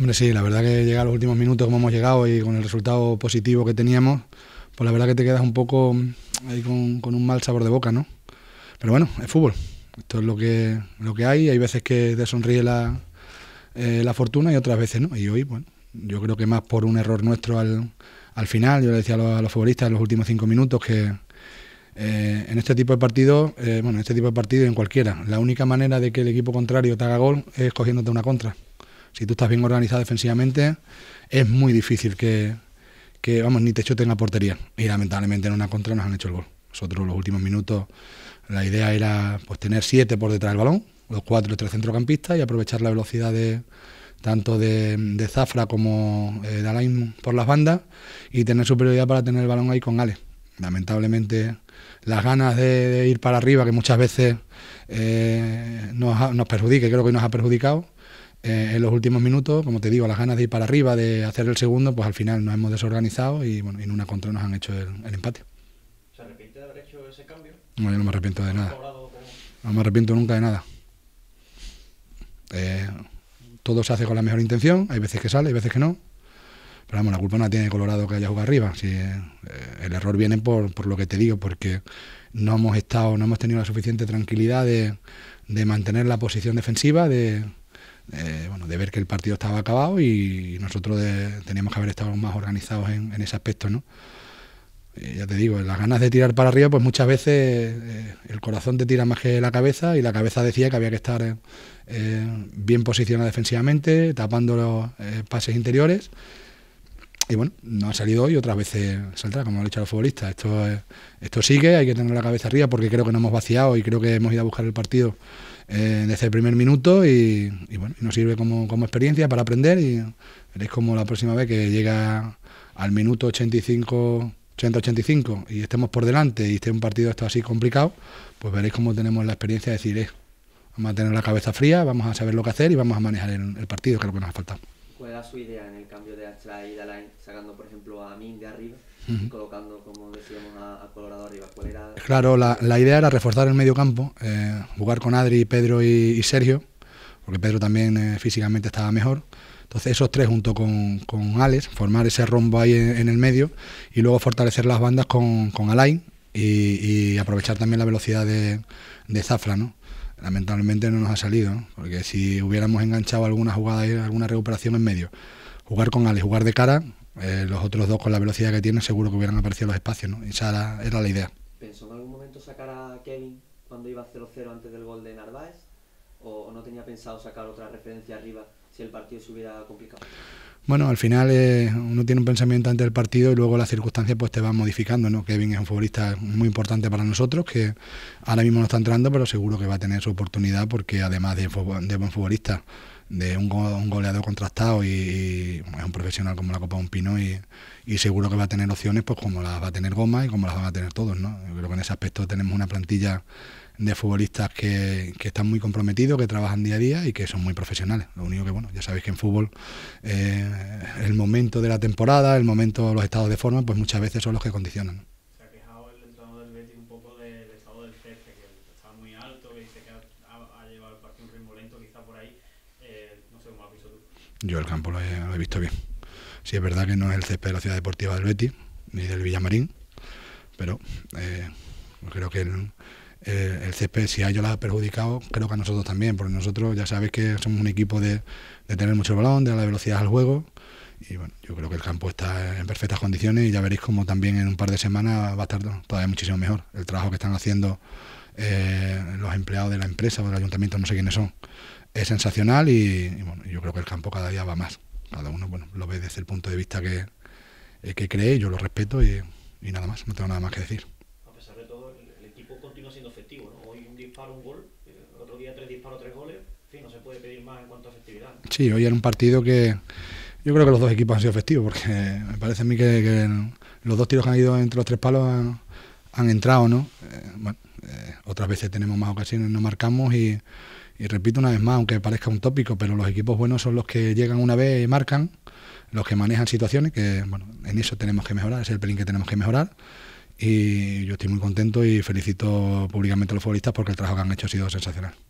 Hombre, sí, la verdad que llegar a los últimos minutos como hemos llegado y con el resultado positivo que teníamos, pues la verdad que te quedas un poco mm, ahí con, un mal sabor de boca, ¿no? Pero bueno, es fútbol. Esto es lo que, lo que hay. Hay veces que te sonríe eh, la, fortuna y otras veces no. Y hoy, bueno, yo creo que más por un error nuestro al, al final. Yo le decía a los, futbolistas en los últimos cinco minutos que eh, en este tipo de partido, eh, bueno, en este tipo de partido y en cualquiera, la única manera de que el equipo contrario te haga gol es cogiéndote una contra. Si tú estás bien organizado defensivamente, es muy difícil que, vamos, ni te tenga la portería. Y lamentablemente en una contra nos han hecho el gol. Nosotros los últimos minutos, la idea era pues tener siete por detrás del balón, los cuatro tres centrocampistas y aprovechar la velocidad de tanto de, Zafra como eh, de Alain por las bandas y tener superioridad para tener el balón ahí con Ale. Lamentablemente las ganas de, ir para arriba que muchas veces eh, nos, nos perjudica, creo que nos ha perjudicado, eh, en los últimos minutos, como te digo, las ganas de ir para arriba, de hacer el segundo, pues al final nos hemos desorganizado y bueno, en una contra nos han hecho el, empate. ¿Se arrepiente de haber hecho ese cambio? No, yo no me arrepiento de nada. No me arrepiento nunca de nada. Eh, todo se hace con la mejor intención, hay veces que sale, hay veces que no. Pero vamos, la culpa no la tiene Colorado que haya jugado arriba. Si, eh, el error viene por, lo que te digo, porque no hemos estado, no hemos tenido la suficiente tranquilidad de, de mantener la posición defensiva, de, eh, de ver que el partido estaba acabado y nosotros teníamos que haber estado más organizados en, ese aspecto, ¿no? Eh, ya te digo, las ganas de tirar para arriba, pues muchas veces eh, el corazón te tira más que la cabeza y la cabeza decía que había que estar bien posicionada defensivamente, tapando los pases interiores. Y bueno, no ha salido hoy, otras veces saldrá, como lo han dicho los futbolista, Esto, esto sigue, hay que tener la cabeza arriba porque creo que no hemos vaciado y creo que hemos ido a buscar el partido en eh, desde el primer minuto y, bueno, nos sirve como, como, experiencia para aprender y veréis como la próxima vez que llega al minuto 85, 80-85 y estemos por delante y esté un partido esto así complicado, pues veréis cómo tenemos la experiencia de decir, eh, vamos a tener la cabeza fría, vamos a saber lo que hacer y vamos a manejar el, el partido, que es lo que nos ha faltado. ¿Cuál era su idea en el cambio de y de Alain, sacando por ejemplo a Min de arriba y colocando, como decíamos, a, Colorado arriba? Claro, la, la idea era reforzar el medio campo, eh, jugar con Adri, Pedro y, Sergio, porque Pedro también eh, físicamente estaba mejor. Entonces esos tres junto con, con Alex, formar ese rombo ahí en, el medio y luego fortalecer las bandas con, con Alain y, y aprovechar también la velocidad de, de Zafra, ¿no? lamentablemente no nos ha salido, porque si hubiéramos enganchado alguna jugada y alguna recuperación en medio, jugar con Ale, jugar de cara, eh, los otros dos con la velocidad que tienen seguro que hubieran aparecido los espacios, ¿no? esa era, era la idea. ¿Pensó en algún momento sacar a Kevin cuando iba 0-0 antes del gol de Narváez? ¿O, no tenía pensado sacar otra referencia arriba si el partido se hubiera complicado? Bueno, al final eh, uno tiene un pensamiento ante el partido y luego las circunstancias pues te van modificando, ¿no? Kevin es un futbolista muy importante para nosotros que ahora mismo no está entrando, pero seguro que va a tener su oportunidad porque además de, de buen futbolista de un, goleador contrastado y, es un profesional como la Copa de un Pino y, seguro que va a tener opciones pues como las va a tener Goma y como las van a tener todos. ¿no? Yo creo que en ese aspecto tenemos una plantilla de futbolistas que, están muy comprometidos, que trabajan día a día y que son muy profesionales. Lo único que, bueno, ya sabéis que en fútbol eh, el momento de la temporada, el momento, los estados de forma, pues muchas veces son los que condicionan. Yo el campo lo he, visto bien. ...si es verdad que no es el césped de la ciudad deportiva del Betis, ni del Villamarín, pero eh, creo que el, eh, CP, si a ellos lo ha perjudicado, creo que a nosotros también, porque nosotros ya sabéis que somos un equipo de, tener mucho balón, de la velocidad al juego, y bueno, yo creo que el campo está en perfectas condiciones y ya veréis como también en un par de semanas va a estar todavía muchísimo mejor. El trabajo que están haciendo eh, los empleados de la empresa o del ayuntamiento, no sé quiénes son, es sensacional y, yo creo que el campo cada día va más. Cada uno lo ve desde el punto de vista que, eh, cree, yo lo respeto y, nada más, no tengo nada más que decir. A pesar de todo, el, equipo continúa siendo efectivo, Hoy un disparo, un gol, otro día tres disparos, tres goles, en fin, no se puede pedir más en cuanto a efectividad. Sí, hoy era un partido que yo creo que los dos equipos han sido efectivos, porque me parece a mí que, los dos tiros que han ido entre los tres palos han, entrado, ¿no? Eh, eh, otras veces tenemos más ocasiones, no marcamos y y repito una vez más, aunque parezca un tópico, pero los equipos buenos son los que llegan una vez y marcan, los que manejan situaciones, que bueno, en eso tenemos que mejorar, es el pelín que tenemos que mejorar. Y yo estoy muy contento y felicito públicamente a los futbolistas porque el trabajo que han hecho ha sido sensacional.